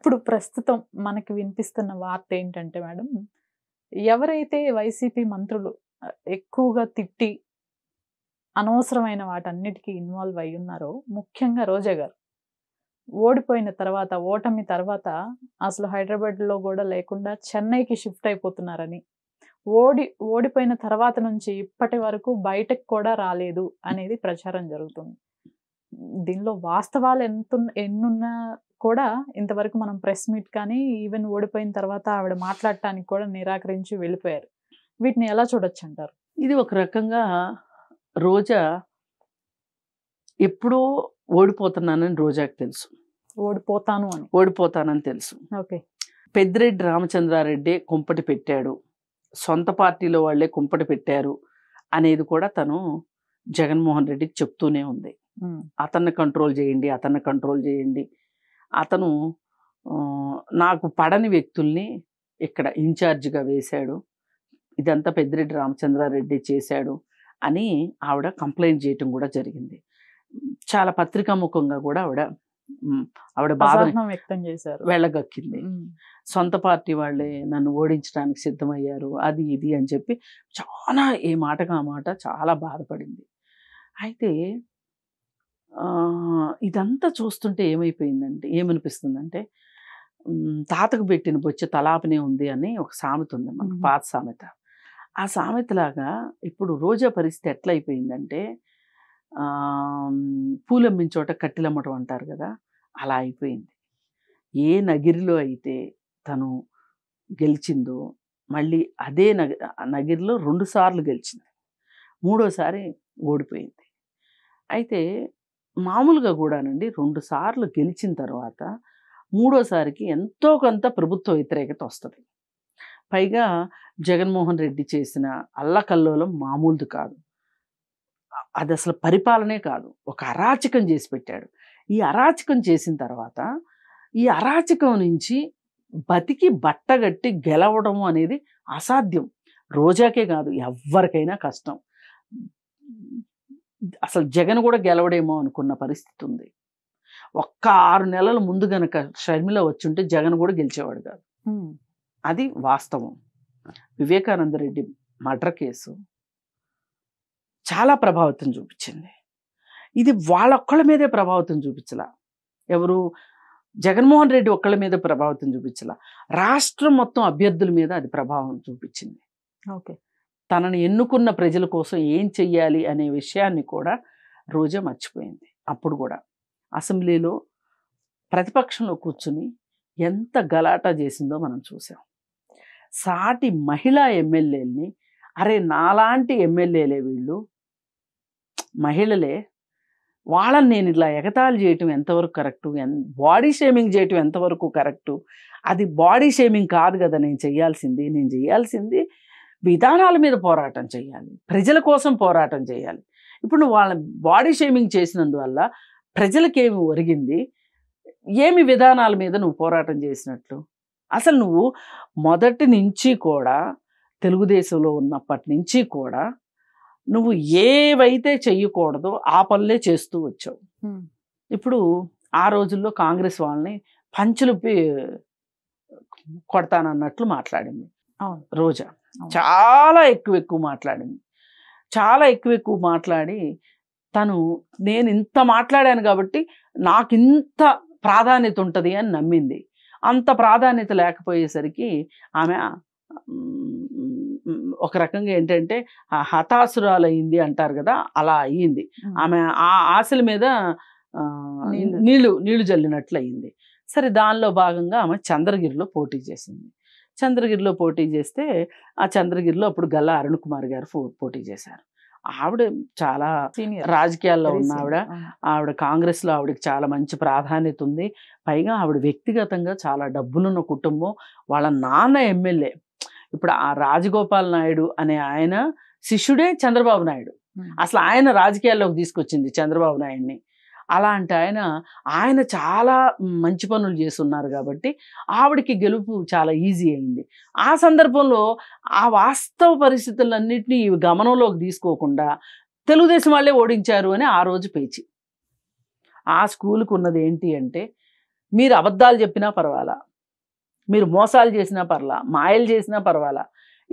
ఇప్పుడు ప్రస్తుతం మనకి వినిపిస్తున్న వార్త ఏంటంటే మేడం ఎవరైతే వైసీపీ మంత్రులు ఎక్కువగా తిట్టి అనవసరమైన వాటన్నిటికీ ఇన్వాల్వ్ అయి ఉన్నారో ముఖ్యంగా రోజా గారు ఓడిపోయిన తర్వాత ఓటమి తర్వాత అసలు హైదరాబాద్లో కూడా లేకుండా చెన్నైకి షిఫ్ట్ అయిపోతున్నారని ఓడి ఓడిపోయిన తర్వాత నుంచి ఇప్పటి వరకు బయటకు కూడా రాలేదు అనేది ప్రచారం జరుగుతుంది దీనిలో వాస్తవాలు ఎంత ఎన్నున్నా కూడా ఇంతవరకు మనం ప్రెస్ మీట్ కానీ ఈవెన్ ఓడిపోయిన తర్వాత ఆవిడ మాట్లాడటానికి కూడా నిరాకరించి వెళ్ళిపోయారు వీటిని ఎలా చూడొచ్చు అంటారు ఇది ఒక రకంగా రోజా ఎప్పుడో ఓడిపోతున్నానని రోజాకి తెలుసు ఓడిపోతాను అని ఓడిపోతానని తెలుసు ఓకే పెద్దిరెడ్డి రామచంద్రారెడ్డి కుంపటి పెట్టాడు సొంత పార్టీలో వాళ్ళే కుంపటి పెట్టారు అనేది కూడా తను జగన్మోహన్ రెడ్డికి చెప్తూనే ఉంది అతన్ని కంట్రోల్ చేయండి అతన్ని కంట్రోల్ చేయండి అతను నాకు పడని వ్యక్తుల్ని ఇక్కడ ఇన్ఛార్జిగా వేశాడు ఇదంతా పెద్దిరెడ్డి రామచంద్రారెడ్డి చేశాడు అని ఆవిడ కంప్లైంట్ చేయటం కూడా జరిగింది చాలా పత్రికాముఖంగా కూడా ఆవిడ ఆవిడ బాధ వ్యక్తం చేశారు వెళ్ళగక్కింది సొంత పార్టీ వాళ్ళే నన్ను ఓడించడానికి సిద్ధమయ్యారు అది ఇది అని చెప్పి చాలా ఏ మాటగా ఆ మాట చాలా బాధపడింది అయితే ఇదంతా చూస్తుంటే ఏమైపోయిందంటే ఏమనిపిస్తుందంటే తాతకు పెట్టిన బొచ్చ తలాపనే ఉంది అని ఒక సామెత ఉంది మనకు పాత సామెత ఆ సామెతలాగా ఇప్పుడు రోజా పరిస్థితి ఎట్లా అయిపోయిందంటే పూలమ్మిన చోట కట్టెలమ్మటం అంటారు కదా అలా అయిపోయింది ఏ నగిరిలో అయితే తను గెలిచిందో మళ్ళీ అదే నగ నగిరిలో రెండుసార్లు గెలిచింది మూడోసారి ఓడిపోయింది అయితే మామూలుగా కూడానండి రెండు సార్లు గెలిచిన తర్వాత మూడోసారికి ఎంతో కొంత ప్రభుత్వ వ్యతిరేకత వస్తుంది పైగా జగన్మోహన్ రెడ్డి చేసిన అల్లకల్లోలం మామూలుది కాదు అది అసలు పరిపాలనే కాదు ఒక అరాచకం చేసి పెట్టాడు ఈ అరాచకం చేసిన తర్వాత ఈ అరాచకం నుంచి బతికి బట్టగట్టి గెలవడము అనేది అసాధ్యం రోజాకే కాదు ఎవరికైనా కష్టం అసలు జగన్ కూడా గెలవడేమో అనుకున్న పరిస్థితి ఉంది ఒక్క ఆరు నెలల ముందు గనక షర్మిల వచ్చుంటే జగన్ కూడా గెలిచేవాడు కాదు అది వాస్తవం వివేకానంద రెడ్డి మర్డర్ కేసు చాలా ప్రభావితం చూపించింది ఇది వాళ్ళొక్కళ్ళ మీదే ప్రభావితం చూపించలా ఎవరు జగన్మోహన్ రెడ్డి ఒక్కళ్ళ మీద ప్రభావితం చూపించలా రాష్ట్రం మొత్తం అభ్యర్థుల మీద అది ప్రభావం చూపించింది ఓకే తనను ఎన్నుకున్న ప్రజల కోసం ఏం చెయ్యాలి అనే విషయాన్ని కూడా రోజా మర్చిపోయింది అప్పుడు కూడా అసెంబ్లీలో ప్రతిపక్షంలో కూర్చుని ఎంత గలాటా చేసిందో మనం చూసాం సాటి మహిళా ఎమ్మెల్యేలని అరే నాలాంటి ఎమ్మెల్యేలే వీళ్ళు మహిళలే వాళ్ళని నేను ఇలా ఎగతాళి చేయటం ఎంతవరకు కరెక్టు బాడీ షేమింగ్ చేయటం ఎంతవరకు కరెక్టు అది బాడీ షేమింగ్ కాదు కదా నేను చేయాల్సింది నేను చేయాల్సింది విధానాల మీద పోరాటం చేయాలి ప్రజల కోసం పోరాటం చేయాలి ఇప్పుడు నువ్వు వాళ్ళ బాడీ షేమింగ్ చేసినందువల్ల ప్రజలకేమి ఒరిగింది ఏమి విధానాల మీద నువ్వు పోరాటం చేసినట్లు అసలు నువ్వు మొదటి నుంచి కూడా తెలుగుదేశంలో ఉన్నప్పటి నుంచి కూడా నువ్వు ఏవైతే చెయ్యకూడదో ఆ పనులే చేస్తూ వచ్చావు ఇప్పుడు ఆ రోజుల్లో కాంగ్రెస్ వాళ్ళని పంచులు కొడతానన్నట్లు మాట్లాడింది రోజా చాలా ఎక్కువ ఎక్కువ మాట్లాడింది చాలా ఎక్కువ ఎక్కువ మాట్లాడి తను నేను ఇంత మాట్లాడాను కాబట్టి నాకు ఇంత ప్రాధాన్యత ఉంటుంది అని నమ్మింది అంత ప్రాధాన్యత లేకపోయేసరికి ఆమె ఒక రకంగా ఏంటంటే హతాసురాలయ్యింది అంటారు కదా అలా అయ్యింది ఆమె ఆ ఆశల మీద నీళ్లు నీళ్లు జల్లినట్లు అయింది సరే దానిలో భాగంగా ఆమె చంద్రగిరిలో పోటీ చేసింది చంద్రగిరిలో పోటీ చేస్తే ఆ చంద్రగిరిలో అప్పుడు గల్లా అరుణ్ కుమార్ గారు పోటీ చేశారు ఆవిడ చాలా రాజకీయాల్లో ఉన్న ఆవిడ ఆవిడ కాంగ్రెస్లో ఆవిడకి చాలా మంచి ప్రాధాన్యత ఉంది పైగా ఆవిడ వ్యక్తిగతంగా చాలా డబ్బులున్న కుటుంబం వాళ్ళ నాన్న ఎమ్మెల్యే ఇప్పుడు ఆ రాజగోపాల్ నాయుడు అనే ఆయన శిష్యుడే చంద్రబాబు నాయుడు అసలు ఆయన రాజకీయాల్లోకి తీసుకొచ్చింది చంద్రబాబు నాయుడిని అలాంటి ఆయన ఆయన చాలా మంచి పనులు చేస్తున్నారు కాబట్టి ఆవిడకి గెలుపు చాలా ఈజీ అయింది ఆ సందర్భంలో ఆ వాస్తవ పరిస్థితులన్నింటినీ గమనంలోకి తీసుకోకుండా తెలుగుదేశం వాళ్ళే ఓడించారు అని ఆ రోజు పేచి ఆ స్కూల్కి ఉన్నది ఏంటి అంటే మీరు అబద్ధాలు చెప్పినా పర్వాలా మీరు మోసాలు చేసినా పర్లా మాయలు చేసినా పర్వాలా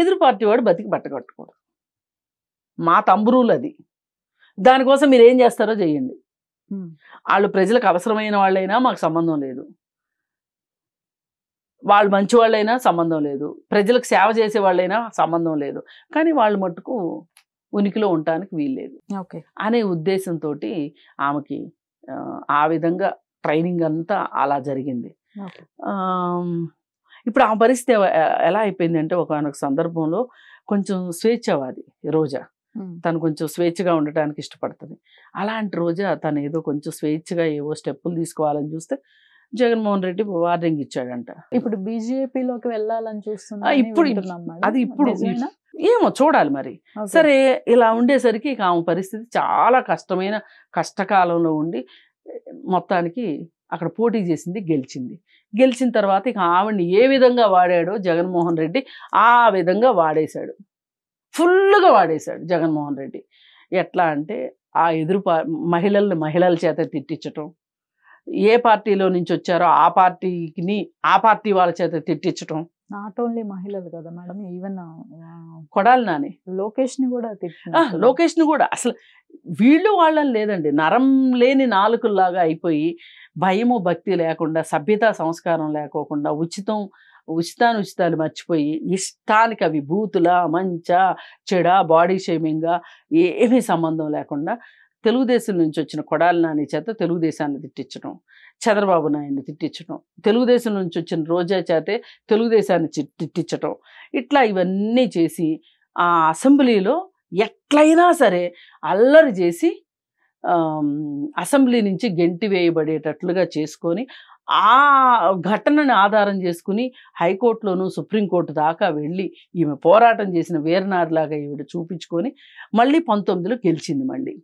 ఎదురు పార్టీ వాడు బతికి బట్టకట్టుకోడు మా తంబురువులు అది దానికోసం మీరు ఏం చేస్తారో చేయండి వాళ్ళు ప్రజలకు అవసరమైన వాళ్ళైనా మాకు సంబంధం లేదు వాళ్ళు మంచి వాళ్ళైనా సంబంధం లేదు ప్రజలకు సేవ చేసే వాళ్ళైనా సంబంధం లేదు కానీ వాళ్ళు మట్టుకు ఉనికిలో ఉండటానికి వీల్లేదు ఓకే అనే ఉద్దేశంతో ఆమెకి ఆ విధంగా ట్రైనింగ్ అంతా అలా జరిగింది ఇప్పుడు ఆ పరిస్థితి ఎలా అయిపోయింది అంటే ఒక సందర్భంలో కొంచెం స్వేచ్ఛవాది రోజా తను కొంచెం స్వేచ్ఛగా ఉండటానికి ఇష్టపడుతుంది అలాంటి రోజు తను ఏదో కొంచెం స్వేచ్ఛగా ఏవో స్టెప్పులు తీసుకోవాలని చూస్తే జగన్మోహన్ రెడ్డి వార్నింగ్ ఇచ్చాడంట ఇప్పుడు బీజేపీలోకి వెళ్ళాలని చూస్తున్నా ఇప్పుడు అది ఇప్పుడు ఏమో చూడాలి మరి సరే ఇలా ఉండేసరికి ఇక ఆమె పరిస్థితి చాలా కష్టమైన కష్టకాలంలో ఉండి మొత్తానికి అక్కడ పోటీ చేసింది గెలిచింది గెలిచిన తర్వాత ఇక ఆవిడ్ని ఏ విధంగా వాడాడో జగన్మోహన్ రెడ్డి ఆ విధంగా వాడేశాడు ఫుల్గా వాడేశాడు జగన్మోహన్ రెడ్డి ఎట్లా అంటే ఆ ఎదురు మహిళల్ని మహిళల చేత తిట్టించటం ఏ పార్టీలో నుంచి వచ్చారో ఆ పార్టీకి ఆ పార్టీ వాళ్ళ చేత తిట్టించటం నాట్ ఓన్లీ మహిళలు కదా మేడం ఈవెన్ కొడాలి నాని లోకేష్ని కూడా లోకేష్ని కూడా అసలు వీళ్ళు వాళ్ళని లేదండి నరం లేని నాలుకల్లాగా అయిపోయి భయము భక్తి లేకుండా సభ్యత సంస్కారం లేకోకుండా ఉచితం ఉచితాను ఉచితాలు మర్చిపోయి ఇష్టానికి అవి బూతుల మంచ చెడ బాడీ షేమింగ్గా ఏమీ సంబంధం లేకుండా తెలుగుదేశం నుంచి వచ్చిన కొడాలి నాని చేత తెలుగుదేశాన్ని తిట్టించడం చంద్రబాబు నాయుడిని తిట్టించడం తెలుగుదేశం నుంచి వచ్చిన రోజా చేతే తెలుగుదేశాన్ని తిట్టించడం ఇట్లా ఇవన్నీ చేసి ఆ అసెంబ్లీలో ఎట్లయినా సరే అల్లరి చేసి అసెంబ్లీ నుంచి గెంటి వేయబడేటట్లుగా చేసుకొని ఆ ఘటనని ఆధారం చేసుకుని హైకోర్టులోను సుప్రీంకోర్టు దాకా వెళ్ళి ఈమె పోరాటం చేసిన వేర్నారిలాగా ఈవిడ చూపించుకొని మళ్ళీ పంతొమ్మిదిలో గెలిచింది మళ్ళీ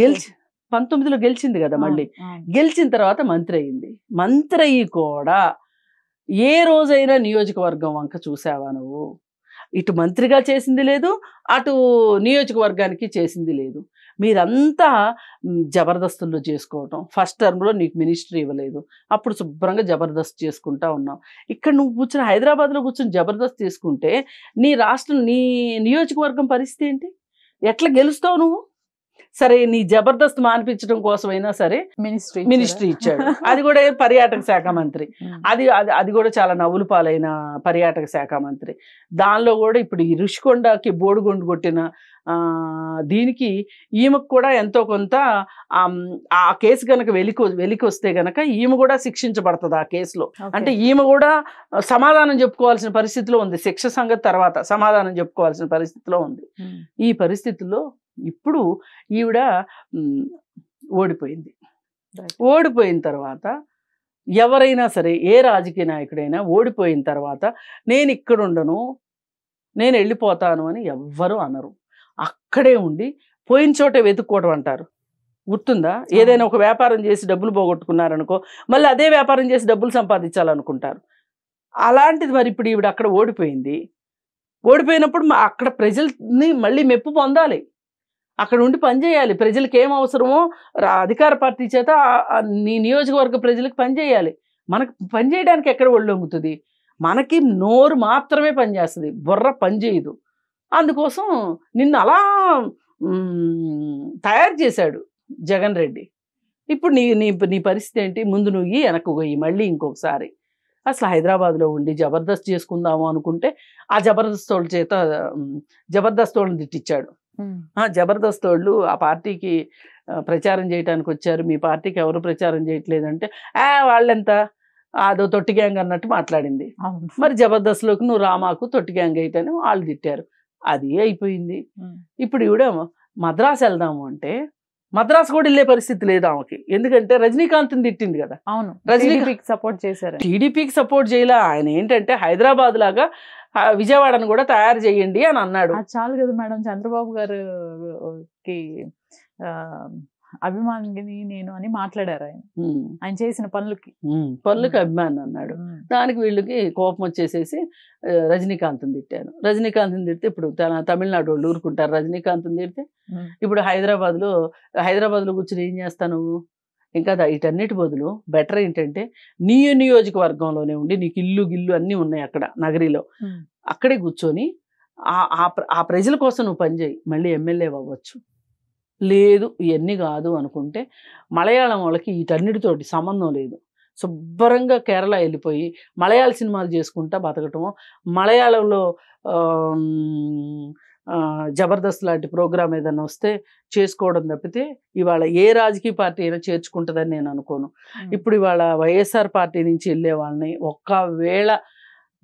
గెలిచి పంతొమ్మిదిలో గెలిచింది కదా మళ్ళీ గెలిచిన తర్వాత మంత్రి అయింది మంత్రి అయ్యి కూడా ఏ రోజైనా నియోజకవర్గం వంక చూసావా నువ్వు ఇటు మంత్రిగా చేసింది లేదు అటు నియోజకవర్గానికి చేసింది లేదు మీరంతా జబర్దస్తుల్లో చేసుకోవటం ఫస్ట్ టర్మ్లో నీకు మినిస్ట్రీ ఇవ్వలేదు అప్పుడు శుభ్రంగా జబర్దస్త్ చేసుకుంటా ఉన్నావు ఇక్కడ నువ్వు కూర్చొని హైదరాబాద్లో కూర్చొని జబర్దస్త్ చేసుకుంటే నీ రాష్ట్రం నీ నియోజకవర్గం పరిస్థితి ఏంటి ఎట్లా గెలుస్తావు నువ్వు సరే నీ జబర్దస్త్ మానిపించడం కోసమైనా సరే మినిస్ట్రీ మినిస్ట్రీ ఇచ్చాడు అది కూడా పర్యాటక శాఖ మంత్రి అది అది అది కూడా చాలా నవ్వులు పాలైన పర్యాటక శాఖ మంత్రి దానిలో కూడా ఇప్పుడు ఈ ఋషికొండకి బోడుగుండు కొట్టిన దీనికి ఈమెకు కూడా ఎంతో కొంత ఆ కేసు కనుక వెలికి వెలికి వస్తే గనక ఈమె కూడా శిక్షించబడుతుంది ఆ కేసులో అంటే ఈమె కూడా సమాధానం చెప్పుకోవాల్సిన పరిస్థితిలో ఉంది శిక్ష సంగతి తర్వాత సమాధానం చెప్పుకోవాల్సిన పరిస్థితిలో ఉంది ఈ పరిస్థితుల్లో ఇప్పుడు ఈవిడ ఓడిపోయింది ఓడిపోయిన తర్వాత ఎవరైనా సరే ఏ రాజకీయ నాయకుడైనా ఓడిపోయిన తర్వాత నేను ఇక్కడుండను నేను వెళ్ళిపోతాను అని ఎవ్వరూ అనరు అక్కడే ఉండి పోయిన చోటే వెతుక్కోవడం అంటారు గుర్తుందా ఏదైనా ఒక వ్యాపారం చేసి డబ్బులు పోగొట్టుకున్నారనుకో మళ్ళీ అదే వ్యాపారం చేసి డబ్బులు సంపాదించాలనుకుంటారు అలాంటిది మరి ఇప్పుడు ఈవిడ అక్కడ ఓడిపోయింది ఓడిపోయినప్పుడు అక్కడ ప్రజల్ని మళ్ళీ మెప్పు పొందాలి అక్కడ ఉండి పనిచేయాలి ప్రజలకు ఏం అవసరమో అధికార పార్టీ చేత నీ నియోజకవర్గ ప్రజలకు పనిచేయాలి మనకు పనిచేయడానికి ఎక్కడ ఒళ్ళొంగుతుంది మనకి నోరు మాత్రమే పనిచేస్తుంది బుర్ర పనిచేయదు అందుకోసం నిన్ను అలా తయారు చేశాడు జగన్ రెడ్డి ఇప్పుడు నీ నీ నీ పరిస్థితి ఏంటి ముందు నువ్వు వెనక్కు పోయి మళ్ళీ ఇంకొకసారి అసలు హైదరాబాద్లో ఉండి జబర్దస్త్ చేసుకుందాము అనుకుంటే ఆ జబర్దస్త్ వాళ్ళ చేత జబర్దస్త్ వాళ్ళని తిట్టించాడు జబర్దస్త్ వాళ్ళు ఆ పార్టీకి ప్రచారం చేయడానికి వచ్చారు మీ పార్టీకి ఎవరు ప్రచారం చేయట్లేదంటే ఆ వాళ్ళెంత అదో తొట్టి గ్యాంగ్ అన్నట్టు మాట్లాడింది మరి జబర్దస్త్లోకి నువ్వు రామాకు తొట్టి గ్యాంగ్ అయితేనే వాళ్ళు తిట్టారు అది అయిపోయింది ఇప్పుడు ఇవిడే మద్రాసు వెళ్దాము అంటే మద్రాసు కూడా వెళ్ళే పరిస్థితి లేదు ఆమెకి ఎందుకంటే రజనీకాంత్ తిట్టింది కదా అవును రజనీకాంత్ సపోర్ట్ చేశారు టీడీపీకి సపోర్ట్ చేయాల ఆయన ఏంటంటే హైదరాబాద్ లాగా విజయవాడను కూడా తయారు చేయండి అని అన్నాడు చాలు కదా మేడం చంద్రబాబు గారు అభిమానిని నేను అని మాట్లాడారు ఆయన ఆయన చేసిన పనులకి పనులకి అభిమాని అన్నాడు దానికి వీళ్ళకి కోపం వచ్చేసేసి రజనీకాంత్ని తిట్టాను రజనీకాంత్ని తిడితే ఇప్పుడు తన తమిళనాడు వాళ్ళు ఊరుకుంటారు రజనీకాంత్ని తిడితే ఇప్పుడు హైదరాబాద్ లో హైదరాబాద్ లో కూర్చుని ఏం చేస్తాను ఇంకా వీటన్నిటి బదులు బెటర్ ఏంటంటే నీ నియోజకవర్గంలోనే ఉండి నీకు ఇల్లు గిల్లు అన్నీ ఉన్నాయి అక్కడ నగరిలో అక్కడే కూర్చొని ఆ ప్రజల కోసం నువ్వు పనిచేయి మళ్ళీ ఎమ్మెల్యే అవ్వచ్చు లేదు ఇవన్నీ కాదు అనుకుంటే మలయాళం వాళ్ళకి వీటన్నిటితోటి సంబంధం లేదు శుభ్రంగా కేరళ వెళ్ళిపోయి మలయాళ సినిమాలు చేసుకుంటా బతకటము మలయాళంలో జబర్దస్త్ లాంటి ప్రోగ్రాం ఏదైనా వస్తే చేసుకోవడం తప్పితే ఇవాళ ఏ రాజకీయ పార్టీ అయినా చేర్చుకుంటుందని నేను అనుకోను ఇప్పుడు ఇవాళ వైఎస్ఆర్ పార్టీ నుంచి వెళ్ళే వాళ్ళని ఒక్కవేళ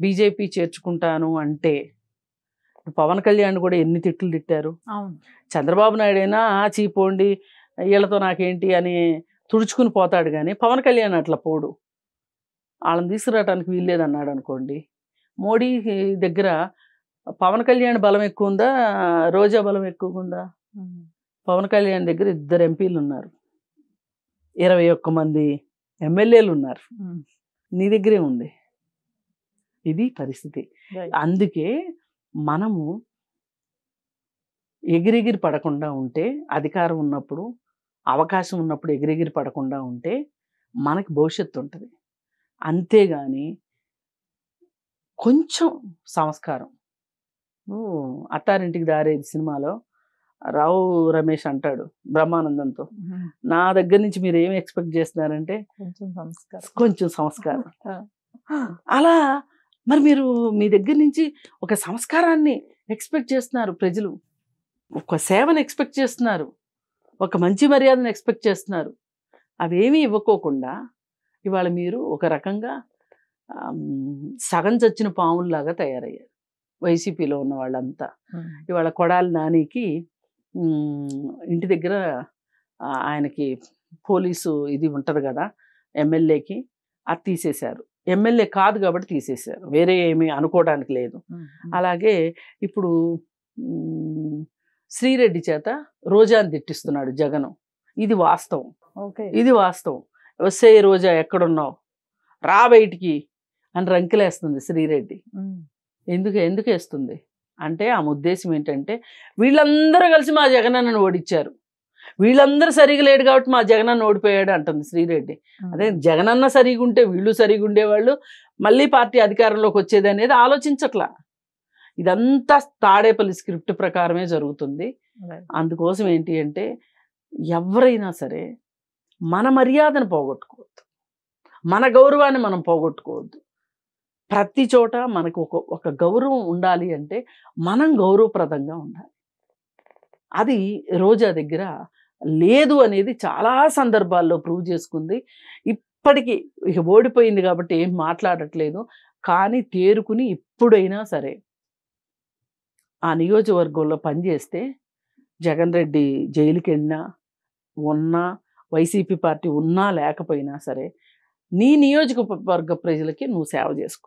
బీజేపీ చేర్చుకుంటాను అంటే పవన్ కళ్యాణ్ కూడా ఎన్ని తిట్లు తిట్టారు చంద్రబాబు నాయుడు అయినా చీపోండి వీళ్ళతో నాకేంటి అని తుడుచుకుని పోతాడు కానీ పవన్ కళ్యాణ్ అట్లా పోడు వాళ్ళని తీసుకురావడానికి వీల్లేదన్నాడు అనుకోండి మోడీ దగ్గర పవన్ కళ్యాణ్ బలం ఎక్కువ ఉందా రోజా బలం ఎక్కువ ఉందా పవన్ కళ్యాణ్ దగ్గర ఇద్దరు ఎంపీలు ఉన్నారు ఇరవై ఒక్క మంది ఎమ్మెల్యేలు ఉన్నారు నీ దగ్గరే ఉంది ఇది పరిస్థితి అందుకే మనము ఎగిరెగిరి పడకుండా ఉంటే అధికారం ఉన్నప్పుడు అవకాశం ఉన్నప్పుడు ఎగిరెగిరి పడకుండా ఉంటే మనకి భవిష్యత్తు ఉంటుంది అంతేగాని కొంచెం సంస్కారం అత్తారింటికి దారేది సినిమాలో రావు రమేష్ అంటాడు బ్రహ్మానందంతో నా దగ్గర నుంచి మీరు ఏమి ఎక్స్పెక్ట్ చేస్తున్నారంటే కొంచెం సంస్కారం అలా మరి మీరు మీ దగ్గర నుంచి ఒక సంస్కారాన్ని ఎక్స్పెక్ట్ చేస్తున్నారు ప్రజలు ఒక సేవను ఎక్స్పెక్ట్ చేస్తున్నారు ఒక మంచి మర్యాదను ఎక్స్పెక్ట్ చేస్తున్నారు అవేమీ ఇవ్వకోకుండా ఇవాళ మీరు ఒక రకంగా సగం చచ్చిన పాముల్లాగా తయారయ్యారు వైసీపీలో ఉన్న వాళ్ళంతా ఇవాళ కొడాలి నానికి ఇంటి దగ్గర ఆయనకి పోలీసు ఇది ఉంటుంది కదా ఎమ్మెల్యేకి అది తీసేశారు ఎమ్మెల్యే కాదు కాబట్టి తీసేశారు వేరే ఏమీ అనుకోవడానికి లేదు అలాగే ఇప్పుడు శ్రీరెడ్డి చేత రోజాని తిట్టిస్తున్నాడు జగను ఇది వాస్తవం ఇది వాస్తవం వస్తే రోజా ఎక్కడున్నావు రా బయటికి అని రంకిలేస్తుంది శ్రీరెడ్డి ఎందుకు ఎందుకు వేస్తుంది అంటే ఆమె ఉద్దేశం ఏంటంటే వీళ్ళందరూ కలిసి మా జగనన్నను ఓడిచ్చారు వీళ్ళందరూ సరిగా లేడు కాబట్టి మా జగనన్న ఓడిపోయాడు అంటుంది శ్రీరెడ్డి అదే జగనన్న సరిగా ఉంటే వీళ్ళు సరిగా ఉండేవాళ్ళు మళ్ళీ పార్టీ అధికారంలోకి వచ్చేది అనేది ఆలోచించట్లా ఇదంతా తాడేపల్లి స్క్రిప్ట్ ప్రకారమే జరుగుతుంది అందుకోసం ఏంటి అంటే ఎవరైనా సరే మన మర్యాదను పోగొట్టుకోవద్దు మన గౌరవాన్ని మనం పోగొట్టుకోవద్దు ప్రతి చోట మనకు ఒక ఒక గౌరవం ఉండాలి అంటే మనం గౌరవప్రదంగా ఉండాలి అది రోజా దగ్గర లేదు అనేది చాలా సందర్భాల్లో ప్రూవ్ చేసుకుంది ఇప్పటికీ ఇక ఓడిపోయింది కాబట్టి ఏం మాట్లాడట్లేదు కానీ తేరుకుని ఇప్పుడైనా సరే ఆ నియోజకవర్గంలో పనిచేస్తే జగన్ రెడ్డి జైలుకి వెళ్ళినా ఉన్నా వైసీపీ పార్టీ ఉన్నా లేకపోయినా సరే నీ నియోజకవర్గ ప్రజలకి నువ్వు సేవ చేసుకో